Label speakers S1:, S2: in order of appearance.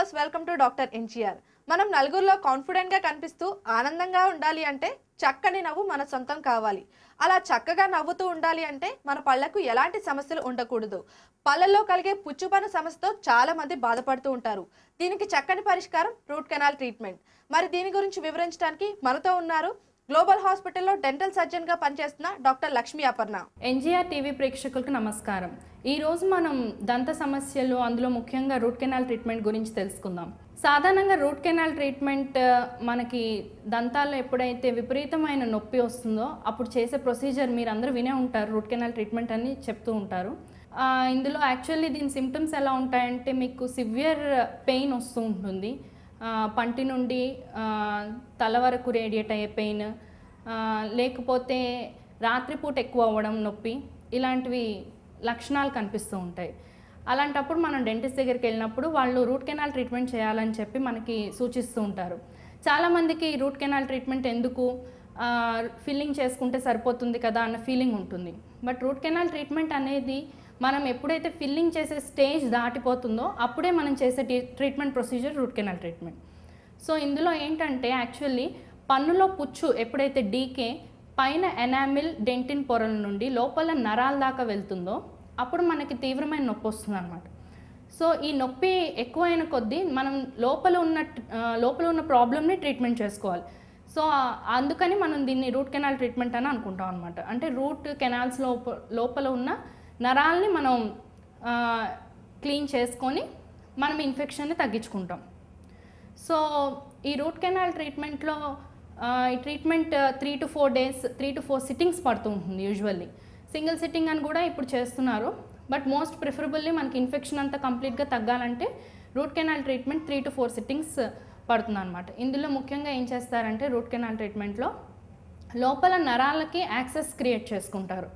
S1: viewers welcome to doctor NGR మనం నలుగురిలో కాన్ఫిడెంట్గా కనిపిస్తూ ఆనందంగా ఉండాలి అంటే చక్కని నవ్వు మన సొంతం కావాలి అలా చక్కగా నవ్వుతూ ఉండాలి అంటే మన పళ్ళకు ఎలాంటి సమస్యలు ఉండకూడదు పళ్ళల్లో కలిగే పుచ్చుపన సమస్యతో చాలామంది బాధపడుతూ ఉంటారు దీనికి చక్కని పరిష్కారం రూట్ కెనాల్ ట్రీట్మెంట్ మరి దీని గురించి వివరించడానికి మనతో ఉన్నారు గ్లోబల్ హాస్పిటల్లో డెంటల్ సర్జన్ గా పనిచేస్తున్న doctor Lakshmi Aparna NGR TV ప్రేక్షకులకు నమస్కారం ఈ రోజు మనం దంత సమస్యలు
S2: అందులో ముఖ్యంగా రూట్ కెనాల్ ట్రీట్మెంట్ గురించి తెలుసుకుందాం సాధారణంగా రూట్ కెనాల్ ట్రీట్మెంట్ మనకి దంతాల్లో ఎప్పుడైతే విపరీతమైన నొప్పి వస్తుందో అప్పుడు చేసే ప్రొసీజర్ మీరు అందరూ వినే ఉంటారు రూట్ కెనాల్ ట్రీట్మెంట్ అని చెప్తూ ఉంటారు ఇందులో యాక్చువల్లీ దీని సిమ్టమ్స్ ఎలా ఉంటాయంటే మీకు సివియర్ పెయిన్ వస్తూ ఉంటుంది పంటి నుండి తల వరకు రేడియేట్ అయ్యే పెయిన్ లేకపోతే రాత్రిపూట ఎక్కువ అవ్వడం నొప్పి ఇలాంటివి లక్షణాలు కనిపిస్తూ ఉంటాయి అలాంటప్పుడు మనం డెంటిస్ట్ దగ్గరికి వెళ్ళినప్పుడు వాళ్ళు రూట్ కెనాల్ ట్రీట్మెంట్ చేయాలని చెప్పి మనకి సూచిస్తూ ఉంటారు చాలామందికి రూట్ కెనాల్ ట్రీట్మెంట్ ఎందుకు ఫిల్లింగ్ చేసుకుంటే సరిపోతుంది కదా అన్న ఫీలింగ్ ఉంటుంది బట్ రూట్ కెనాల్ ట్రీట్మెంట్ అనేది మనం ఎప్పుడైతే ఫిల్లింగ్ చేసే స్టేజ్ దాటిపోతుందో అప్పుడే మనం చేసే treatment procedure root canal treatment so ఇందులో ఏంటంటే యాక్చువల్లీ పన్నులో పుచ్చు ఎప్పుడైతే డీకే పైన ఎనామిల్ డెంటిన్ పొరల నుండి లోపల నరాల దాకా వెళ్తుందో అప్పుడు మనకి తీవ్రమైన నొప్పి వస్తుంది అనమాట సో ఈ నొప్పి ఎక్కువైన కొద్దీ మనం లోపల ఉన్న లోపల ఉన్న ప్రాబ్లమ్ని ట్రీట్మెంట్ చేసుకోవాలి సో అందుకని మనం దీన్ని రూట్ కెనాల్ ట్రీట్మెంట్ అని అనుకుంటాం అనమాట అంటే రూట్ కెనాల్స్ లోపల ఉన్న నరాల్ని మనం క్లీన్ చేసుకొని మనం ఇన్ఫెక్షన్ని తగ్గించుకుంటాం సో ఈ రూట్ కెనాల్ ట్రీట్మెంట్లో ఈ treatment three to four days three to four sittings పడుతూ ఉంటుంది యూజువల్లీ సింగిల్ సిట్టింగ్ అని కూడా ఇప్పుడు చేస్తున్నారు బట్ మోస్ట్ ప్రిఫరబుల్లీ మనకి ఇన్ఫెక్షన్ అంతా కంప్లీట్గా తగ్గాలంటే root canal treatment three to four sittings పడుతుంది అనమాట ఇందులో ముఖ్యంగా ఏం చేస్తారంటే రూట్ కెనాల్ ట్రీట్మెంట్లో లోపల నరాలకి యాక్సెస్ క్రియేట్ చేసుకుంటారు